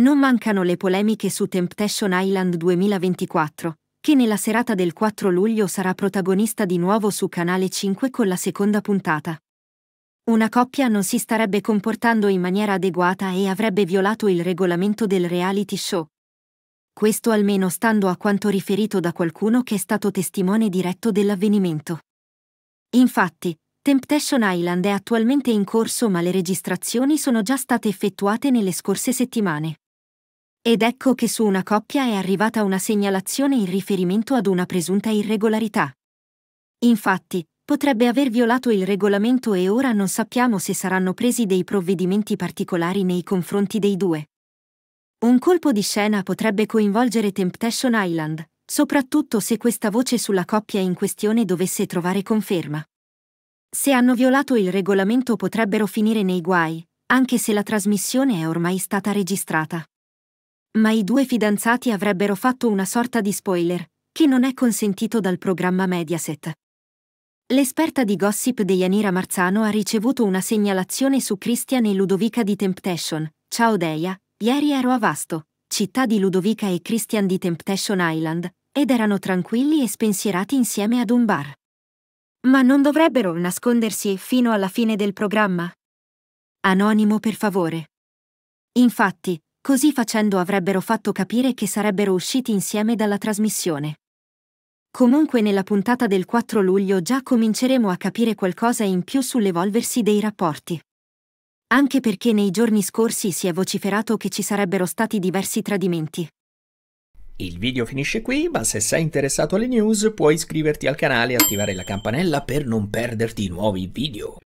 non mancano le polemiche su Temptation Island 2024, che nella serata del 4 luglio sarà protagonista di nuovo su Canale 5 con la seconda puntata. Una coppia non si starebbe comportando in maniera adeguata e avrebbe violato il regolamento del reality show. Questo almeno stando a quanto riferito da qualcuno che è stato testimone diretto dell'avvenimento. Infatti, Temptation Island è attualmente in corso ma le registrazioni sono già state effettuate nelle scorse settimane. Ed ecco che su una coppia è arrivata una segnalazione in riferimento ad una presunta irregolarità. Infatti, potrebbe aver violato il regolamento e ora non sappiamo se saranno presi dei provvedimenti particolari nei confronti dei due. Un colpo di scena potrebbe coinvolgere Temptation Island, soprattutto se questa voce sulla coppia in questione dovesse trovare conferma. Se hanno violato il regolamento potrebbero finire nei guai, anche se la trasmissione è ormai stata registrata ma i due fidanzati avrebbero fatto una sorta di spoiler, che non è consentito dal programma Mediaset. L'esperta di gossip Deianira Marzano ha ricevuto una segnalazione su Christian e Ludovica di Temptation. Ciao Deia, ieri ero a Vasto, città di Ludovica e Christian di Temptation Island, ed erano tranquilli e spensierati insieme ad un bar. Ma non dovrebbero nascondersi fino alla fine del programma? Anonimo per favore. Infatti, Così facendo avrebbero fatto capire che sarebbero usciti insieme dalla trasmissione. Comunque nella puntata del 4 luglio già cominceremo a capire qualcosa in più sull'evolversi dei rapporti. Anche perché nei giorni scorsi si è vociferato che ci sarebbero stati diversi tradimenti. Il video finisce qui, ma se sei interessato alle news puoi iscriverti al canale e attivare la campanella per non perderti i nuovi video.